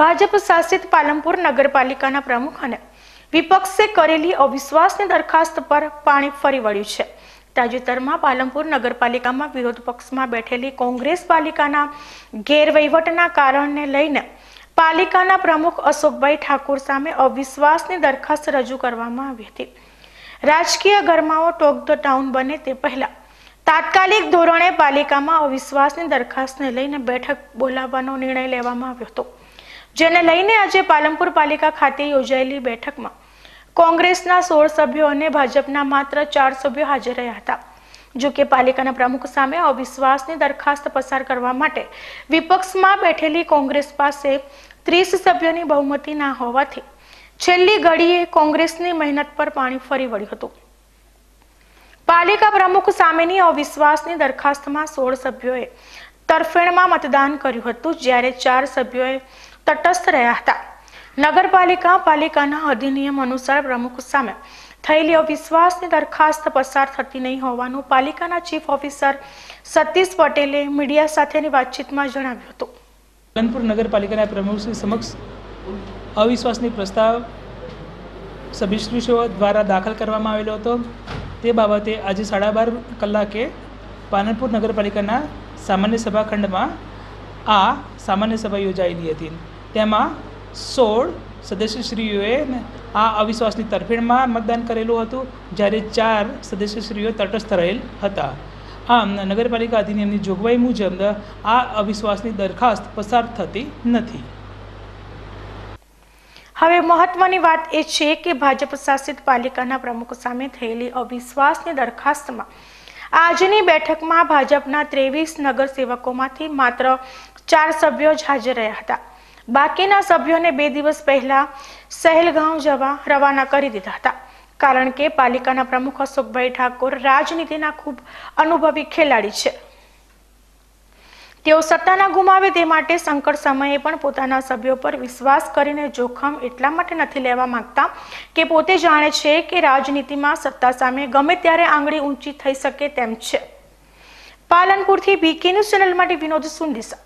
ભાજપ શાસિત પાલનપુર નગરપાલિકાના પ્રમુખ અને વિપક્ષે કરેલી અવિશ્વાસની દરખાસ્ત પર પાણી ફરી વળ્યું છે તાજેતરમાં પાલનપુર નગરપાલિકામાં વિરોધ પક્ષમાં બેઠેલી કોંગ્રેસ પાલિકાના ગેરવહીવટના કારણને લઈને પાલિકાના પ્રમુખ અશોકભાઈ ઠાકુર સામે અવિશ્વાસની દરખાસ્ત રજૂ કરવામાં આવી હતી રાજકીય ગરમાઓ ટોક ધ ટાઉન બને તે પહેલા તાત્કાલિક ધોરણે પાલિકામાં અવિશ્વાસની દરખાસ્તને લઈને બેઠક બોલાવવાનો નિર્ણય લેવામાં આવ્યો હતો જેને લઈને આજે પાલનપુર પાલિકા ખાતે યોજાયેલી બેઠકમાં કોંગ્રેસના સોળ સભ્યો અને ભાજપના માત્ર ચાર સભ્યો હાજર રહ્યા હતા જો કે પાલિકાના પ્રમુખ સામે અવિશ્વાસની દરખાસ્ત પસાર કરવા માટે વિપક્ષમાં બેઠેલી કોંગ્રેસ પાસે ત્રીસ સભ્યોની બહુમતી ના હોવાથી છેલ્લી ઘડીએ કોંગ્રેસની મહેનત પર પાણી ફરી વળ્યું હતું પાલિકા પ્રમુખ સામેની અવિશ્વાસની દરખાસ્તમાં સોળ સભ્યોએ તરફેણમાં મતદાન કર્યું હતું જ્યારે ચાર સભ્યોએ તટસ્થ રહ્યા હતા નગરપાલિકા પાલિકાના અધિનિયમ અનુસાર પ્રમુખ સામે થયેલી અવિશ્વાસની દરખાસ્ત પસાર થતી નહીં હોવાનું પાલિકાના ચીફ ઓફિસર સતીશ પટેલે મીડિયા સાથેની વાતચીતમાં જણાવ્યું હતું પાલનપુર નગરપાલિકાના પ્રમુખશ્રી સમક્ષ અવિશ્વાસની પ્રસ્તાવ સભ્યશ્રીઓ દ્વારા દાખલ કરવામાં આવેલો હતો તે બાબતે આજે સાડા બાર કલાકે પાલનપુર નગરપાલિકાના સામાન્ય સભાખંડમાં આ સામાન્ય સભા યોજાયેલી હતી તેમાં સોળ સદસ્યશ્રીઓએ આ અવિશ્વાસની તરફેણમાં મતદાન કરેલું હતું જ્યારે ચાર સદસ્યશ્રીઓ તટસ્થ રહેલ હતા આમ નગરપાલિકા અધિનિયમની જોગવાઈ મુજબ આ અવિશ્વાસની દરખાસ્ત પસાર થતી નથી હવે મહત્વની વાત એ છે કે ભાજપ શાસિત પાલિકાના પ્રમુખ સામે થયેલી અવિશ્વાસની દરખાસ્તમાં આજની બેઠકમાં ભાજપના ત્રેવીસ નગરસેવકોમાંથી માત્ર ચાર સભ્યો જ હાજર રહ્યા હતા બાકીના સભ્યોને બે દિવસ પહેલા સહેલગાંવ જવા રવાના કરી દીધા હતા કારણ કે પાલિકાના પ્રમુખ અશોકભાઈ ઠાકોર રાજનીતિના ખૂબ અનુભવી ખેલાડી છે તેઓ સત્તાના ગુમાવે તે માટે સંકટ સમયે પણ પોતાના સભ્યો પર વિશ્વાસ કરીને જોખમ એટલા માટે નથી લેવા માંગતા કે પોતે જાણે છે કે રાજનીતિમાં સત્તા સામે ગમે ત્યારે આંગળી ઊંચી થઈ શકે તેમ છે પાલનપુરથી ભીકે ચેનલ માટે વિનોદ સુંદેસા